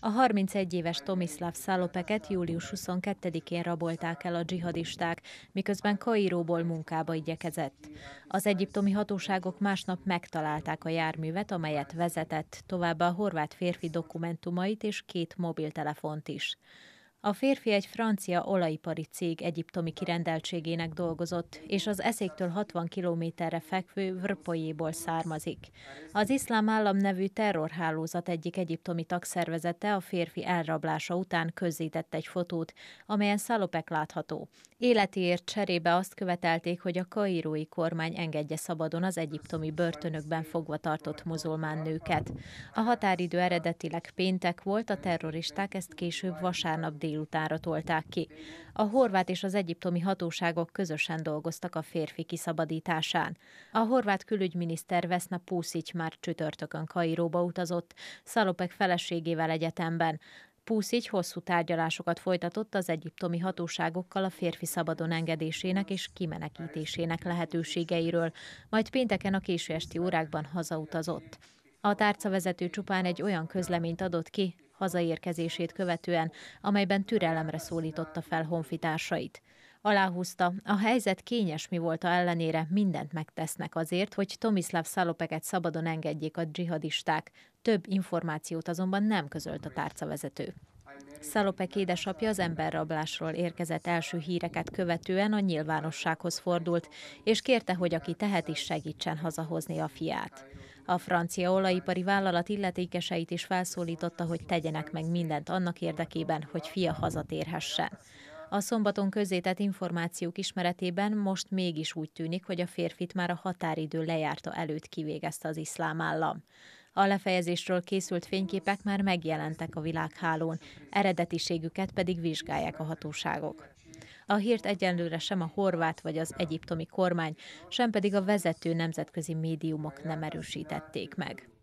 A 31 éves Tomislav Szalopeket július 22-én rabolták el a dzsihadisták, miközben Kairóból munkába igyekezett. Az egyiptomi hatóságok másnap megtalálták a járművet, amelyet vezetett, továbbá a horvát férfi dokumentumait és két mobiltelefont is. A férfi egy francia olajipari cég egyiptomi kirendeltségének dolgozott, és az eszéktől 60 kilométerre fekvő Vrpoyéból származik. Az iszlám állam nevű terrorhálózat egyik egyiptomi tagszervezete a férfi elrablása után közzétett egy fotót, amelyen Szalopek látható. Életéért cserébe azt követelték, hogy a kairói kormány engedje szabadon az egyiptomi börtönökben fogva tartott muzulmán nőket. A határidő eredetileg péntek volt, a terroristák ezt később vasárnap dél délutára tolták ki. A horvát és az egyiptomi hatóságok közösen dolgoztak a férfi kiszabadításán. A horvát külügyminiszter veszna Púszics már csütörtökön Kairóba utazott, Szalopek feleségével egyetemben. Púszics hosszú tárgyalásokat folytatott az egyiptomi hatóságokkal a férfi szabadon engedésének és kimenekítésének lehetőségeiről, majd pénteken a késő esti órákban hazautazott. A tárcavezető csupán egy olyan közleményt adott ki, hazaérkezését követően, amelyben türelemre szólította fel honfitársait. Aláhúzta, a helyzet kényes mi volt a ellenére, mindent megtesznek azért, hogy Tomislav Szalopeket szabadon engedjék a dzsihadisták. Több információt azonban nem közölt a tárcavezető. Szalopek édesapja az emberrablásról érkezett első híreket követően a nyilvánossághoz fordult, és kérte, hogy aki tehet is segítsen hazahozni a fiát. A francia olajipari vállalat illetékeseit is felszólította, hogy tegyenek meg mindent annak érdekében, hogy fia hazatérhessen. A szombaton közzétett információk ismeretében most mégis úgy tűnik, hogy a férfit már a határidő lejárta előtt kivégezte az iszlám állam. A lefejezésről készült fényképek már megjelentek a világhálón, eredetiségüket pedig vizsgálják a hatóságok. A hírt egyenlőre sem a horvát vagy az egyiptomi kormány, sem pedig a vezető nemzetközi médiumok nem erősítették meg.